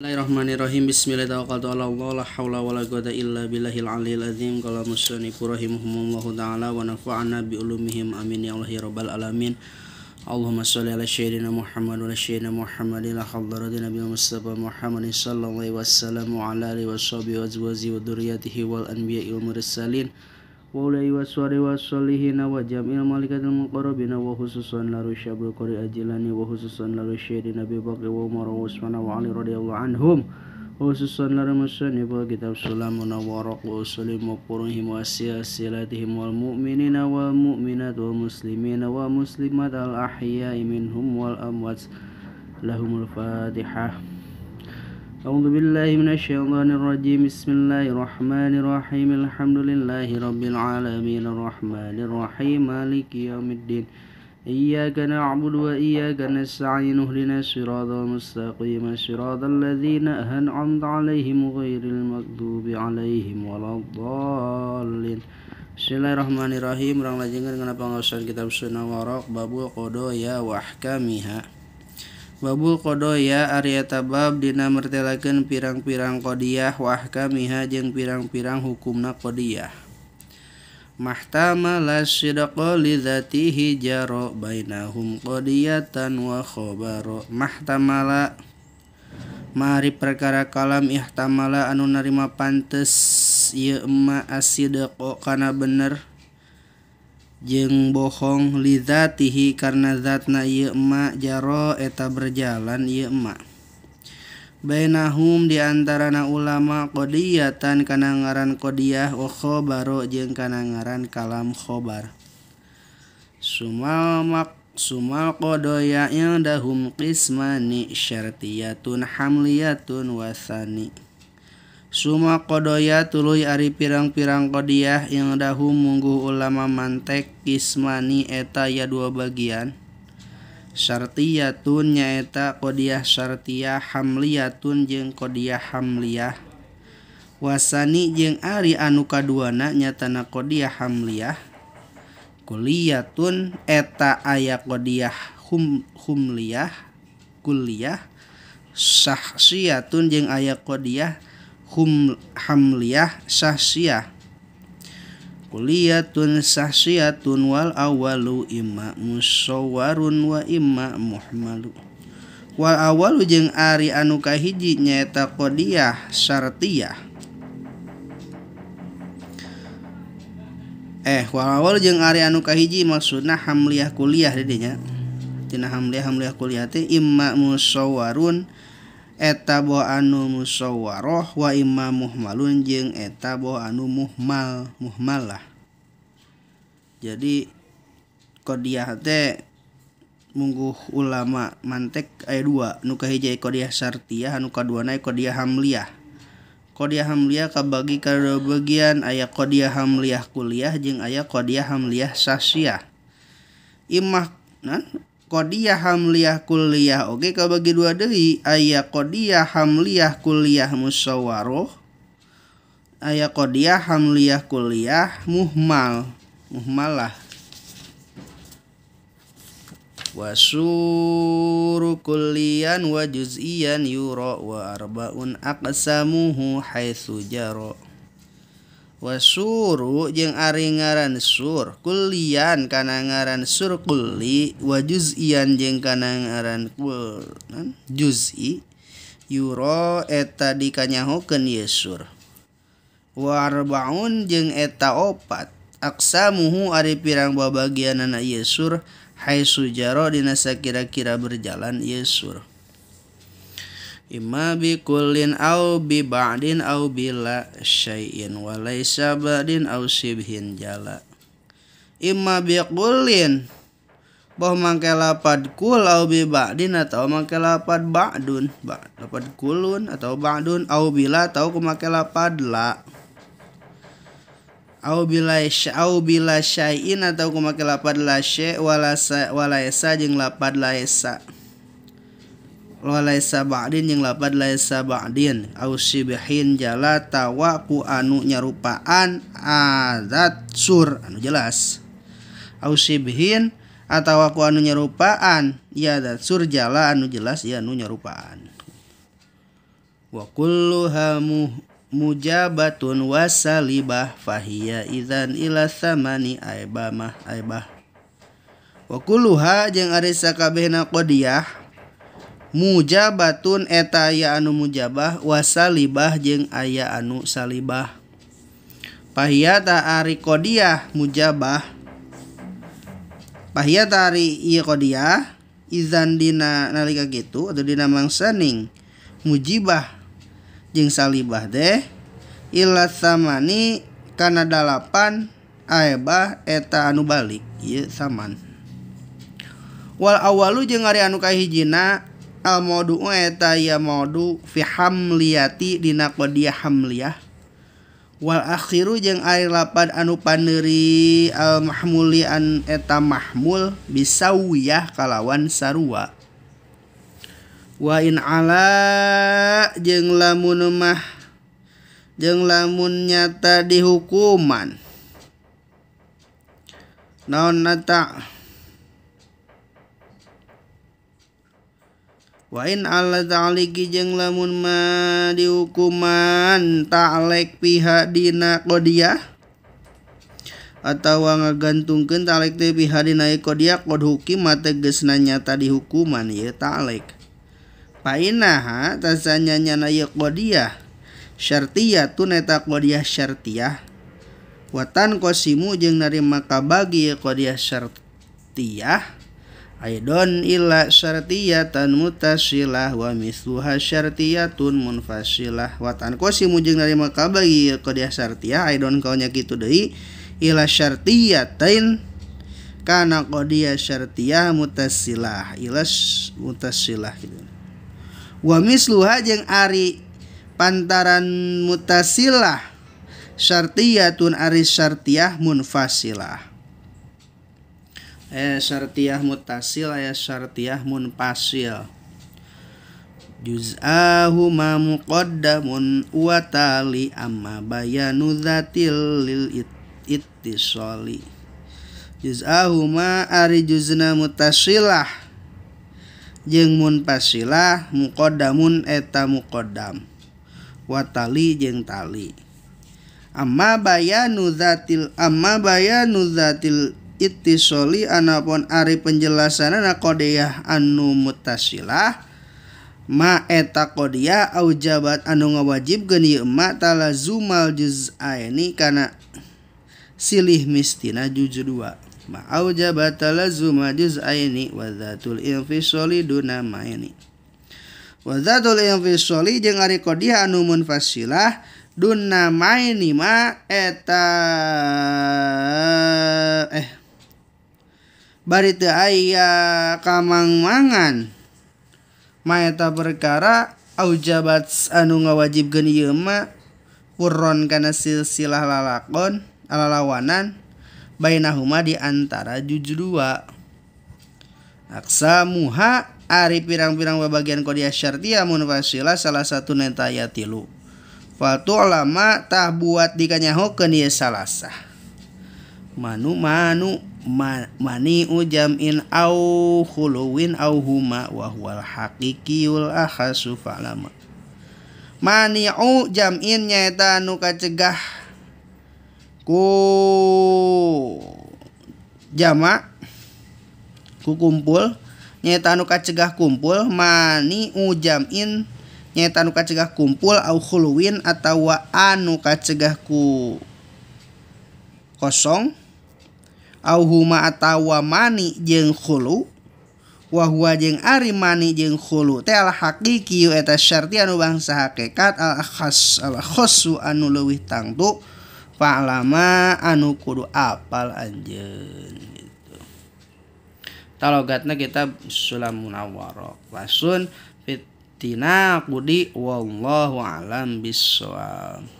Bismillahirrahmanirrahim Bismillahirrahmanirrahim La hawla wa la illa billahil aliyil azim Qala musannifu rahimahumullahu ta'ala Wa nafa'ana bi ulumihim amin ya Allahi rabbal alamin Allahumma salli ala sayyidina Muhammad wa ala sayyidina Muhammad ila hadrati Nabi Mustafa Muhammad sallallahu alaihi wasallam wa ala alihi wa sahbihi wa azwajihi wa dhurriyyatihi wal anbiya'i wal mursalin وأولئي والصالح والصالحين وجميع الملائكة المقربين وخصوصا لرشاب القرى أجلاني وخصوصا لرشيدين أبي بكر وعمر وعثمان وعلي رضي الله عنهم وخصوصا للمصنف كتاب السلام ونورق وأسلم وقرهم وسلسلتهم والمؤمنين والمؤمنات والمسلمين والمسلمات الأحياء منهم والأموات لهم الفاتحة أعوذ بالله من الشيطان الرجيم بسم الله الرحمن الرحيم الحمد لله رب العالمين الرحمن الرحيم مالك يوم الدين إياك نعبد وإياك نستعين اهدنا الصراط المستقيم صراط الذين أنعمت عليهم غير المغضوب عليهم ولا الضالين Bismillahirrahmanirrahim Orang lajengan dengan pengawasan kitab sunnah warok Babu kodoya wahkamiha Babu kodoya ya tabab dinmerrteken pirang-pirang kodih wah kami hajang pirang-pirang hukumnaqiyah Mahtamamashida zatihi Jarro baiinaum kodiatan wakhobarmahtam Mari prekara kalam ihtamala anu narima pantes yma asko kana bener, Jng bohong lzatihi karena zat na yekmak jaro eta berjalan ymak. Ba naum diantara na ulama kodyatan kanangaran kodiiyah o khobaro jeung kanangaran kalam khobar. sumal kodoya yang dahum krismanistiyaun Hamliatun wasani. Suma kodoya tulu Ari pirang-pirang kodiah yang dahulu-munggu ulama mantek Kismani eta ya dua bagiansartiyaun nya eta kodiahsartiya hamliaun jeung kodiah hamlih Wasani jeung Ari anu kaduana nyatana kodiah hamlih kulliaun eta aya kodiah humlih kuliah Sysiaun jeung aya kodiah dan hum hamliyah sahsiyah kuliyatun sahsiyatun wal awalu imma musawwarun wa imma muhmalu wal awalu jeung ari anu kahiji nyaeta kodiyah syartiyah eh wal awal jeung ari anu kahiji maksudna hamliyah kuliah didinya tina hamliyah hamliyah kuliah teh imma musawwarun anu muwaoh wa imam mumalun jing ab anu mumal mumalah Hai jadi koiah H Munggu ulama mantek aya2 nuka hija kodiah sartihanuka kedua naik koiah hamliah koiah hamliah ka bagi kalau bagian aya qiah hamliah kuliah jeung ayaah qiah hamliahsasi Imaknan untuk Kodiah hamliyah kuliah Oke kalau bagi dua dari Ayah kodiah hamliyah kuliah musawaroh Ayah kodiah hamliyah kuliah muhmal Muhmalah Wasuru kulian wa juz'iyan yuro Wa arbaun aqsamuhu haithu jaro Was suru je areengaran sur Kulian kanangaran sur kuli waju ian jeng kanengaran ku juziuro eta dikanyaken Yesur. Warbangun jeng eta opat Akkssa Muhu Ari pirang bawah bagian anak Yesur Hai Sujaro dinasa kira-kira berjalan Yesur. Ima bi kullin aw bi ba'din aw bila syai'in wa laisa ba'din sibhin jala Ima bi kulin. boh mangke lapad kul aw bi ba'din atau mangke lapad ba'dun lapad kulun atau ba'dun au bila atau kumake lapad la au bila au bila syai'in atau kumake lapad la syai' wala sa, wala esa lapad la esa' wa laisa ba'din yang lapad laisa ba'din au sibihin jala tawa ku anu nyarupaan azat sur anu jelas au sibihin atau ku anu nyarupaan ya azat sur jala anu jelas ya anu nyarupaan wa kulluha mujabatun wasalibah fahiya idzan ila samani aibamah aibah wa kulluha jeung ari sakabehna qodiyah mujabatun eta ya anu mujabah wasalibah je ayah anu salibah pahi taqiyah mujabah paattariqiah izandina nalika gitu atau dinamang Senning mujibah jeng salibah deh Ilat samamani Kanadapan Ayahh eta anu balik samanwal a walu jeungng Ari anukahhi jina yang Almo yahu fiham liati dindi Hamliah wa ahiru je air lapan anu panri Almahmuliaanetamahmuauwiyah kalawan sarwa wain Allah je la mumah je lamun nyata dikuman non ta wain ala ta'aliki jeng lamun ma dihukuman ta'alek pihak dina kodiah atau ngagantungkan ta'alek teh pihak dina kodiah kod hukim mata gesna nyata dihukuman ya ta'alek painaha tasanya nyana ya kodiah syartiyah tu neta kodiah syartiyah watan kosimu jeng narima kabagi ya kodiah syartiyah Aidon illa syartiyatan mutasilah wa misluha syartiyatun munfasilah wa si mujeng narima kabagi kodiah syartiyah aidon kaunya kitu deui ila syartiyatain kana kodiah syartiyah mutasilah ila mutasilah gitu. Wa misluha jeung ari pantaran mutasilah syartiyatun ari syartiyah munfasilah ayat syartiyah mutasil ayat syartiyah munfasil juz'ahuma muqaddamun wa tali amma bayanu dzatil lil ittisali juz'ahuma ari juzna mutasilah jeung munfasilah muqaddamun eta muqaddam wa tali jeung tali amma bayanu dzatil amma bayanu dzatil ittisoli anapun ari penjelasan anak kodeyah anu mutasilah ma eta kodeyah au jabat anu ngawajib geni ma tala zumal juz aini karena silih mistina juz dua ma au jabat tala zumal juz aini wadatul infisoli duna ma ini wadatul infisoli jeng ari kodeyah anu munfasilah duna ma ini ma eta eh bari teu aya kamangmangan maeta perkara aujabat anu ngawajib ieu mah puron kana silsilah lalakon alalawanan bainahuma diantara antara jujur dua muha, ari pirang-pirang babagian kodia syartia munfasilah salah satu neta yatilu, Fatu lama tah buat dikanyahokeun salah sah, manu manu mani ujam'in au khuluwin au huma wa huwal haqiqiyul akhasu fa'lama Mani jam'in nyaita nu kacegah ku jama ku kumpul nyaita nu kacegah kumpul mani ujamin nyaita nu kacegah kumpul au atau atawa anu kacegah ku kosong auhuma atawa mani jeng khulu wahwa jeng ari mani jeung khulu teh al hakiki eta syarti anu bangsa hakikat al khas al khassu anu leuwih tangtu pa'lama anu kudu apal anjeun gitu. Talogatna kita sulam munawwarah. Wasun fitina kudi wallahu alam bisawab.